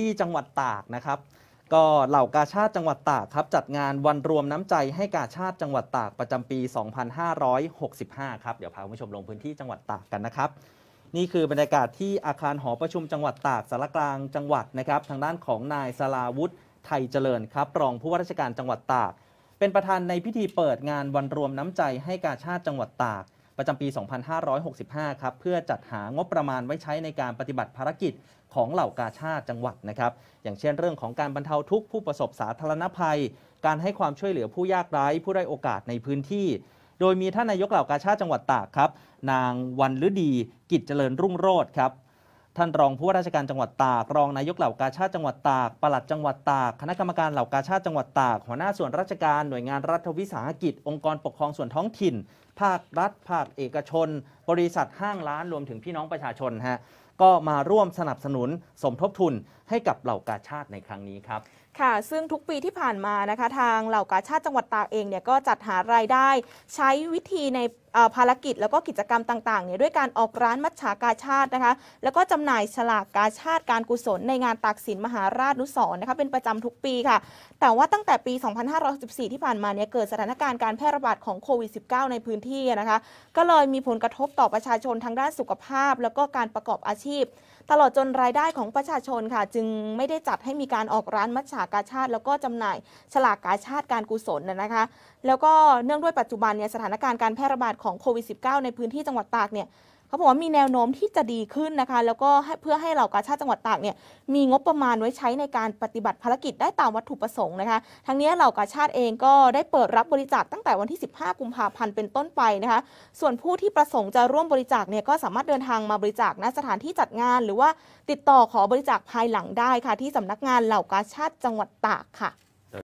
ที่จังหวัดตากนะครับก็เหล่ากาชาติจังหวัดตากครับจัดงานวันรวมน้ำใจให้กาชาติจังหวัดตากประจำปี 2565 ครับ เดี๋ยวพาคุณผู้ชมลงพื้นที่จังหวัดตากกันนะครับนี่คือบรรยากาศที่อาคารหอประชุมจังหวัดตากสารกลางจังหวัดนะครับทางด้านของนายสลาวุฒิไทยเจริญครับรองผู้ว่าราชการจังหวัดตาก เป็นประธานในพิธีเปิดงานวันรวมน้ำใจ ให้กาชาติจังหวัดตากประจำปี 2565 ครับ เพื่อจัดหางบประมาณไว้ใช้ในการปฏิบัติภารกิจของเหล่ากาชาติจังหวัดนะครับ อย่างเช่นเรื่องของการบรรเทาทุกข์ผู้ประสบสาธารณภัย การให้ความช่วยเหลือผู้ยากไร้ผู้ได้โอกาสในพื้นที่ โดยมีท่านนายกเหล่ากาชาติจังหวัดตากครับ นางวันฤดี กิจเจริญรุ่งโรธครับท่านรองผู้ว่าราชการจังหวัดตากรองนายกเหล่ากาชาติจังหวัดตาก ปลัดจังหวัดตาก คณะกรรมการเหล่ากาชาติจังหวัดตาก หัวหน้าส่วนราชการ หน่วยงานรัฐวิสาหกิจ องค์กรปกครองส่วนท้องถิ่น ภาครัฐภาคเอกชน บริษัทห้างร้าน รวมถึงพี่น้องประชาชนฮะก็มาร่วมสนับสนุนสมทบทุนให้กับเหล่ากาชาติในครั้งนี้ครับ ค่ะ ซึ่งทุกปีที่ผ่านมานะคะทางเหล่ากาชาติจังหวัดตากเองเนี่ยก็จัดหารายได้ ใช้วิธีในภารกิจ แล้วก็กิจกรรมต่างๆเนี่ยด้วยการออกร้านมัชชากาชาตินะคะแล้วก็จำหน่ายฉลากกาชาติการกุศล ในงานตากสินมหาราชนุสรนะคะเป็นประจำทุกปีค่ะ แต่ว่าตั้งแต่ปี 2514ที่ผ่านมาเนี่ยเกิดสถานการณ์การแพร่ระบาดของโควิด -19 ในพื้นที่นะคะก็เลยมีผลกระทบต่อประชาชนทางด้านสุขภาพ แล้วก็การประกอบอาชีพีพตลอดจนรายได้ของประชาชนค่ะ จึงไม่ได้จัดให้มีการออกร้านมัชฉากาชาติ แล้วก็จำหน่าย ฉลากกาชาติการกุศลนะคะ แล้วก็เนื่องด้วยปัจจุบันเนี่ยสถานการณ์การแพร่ระบาดของโควิด -19 ในพื้นที่จังหวัดตากเนี่ยเขาบอกว่ามีแนวโน้มที่จะดีขึ้นนะคะ แล้วก็เพื่อให้เหล่ากาชาติจังหวัดตากเนี่ยมีงบประมาณไว้ใช้ในการปฏิบัติภารกิจได้ตามวัตถุประสงค์นะคะ ทั้งนี้เหล่ากาชาติเองก็ได้เปิดรับบริจาคตั้งแต่วันที่15กุมภาพันธ์เป็นต้นไปนะคะ ส่วนผู้ที่ประสงค์จะร่วมบริจาคเนี่ยก็สามารถเดินทางมาบริจาคณสถานที่จัดงาน หรือว่าติดต่อขอบริจาคภายหลังได้ค่ะ ที่สำนักงานเหล่ากาชาติจังหวัดตากค่ะ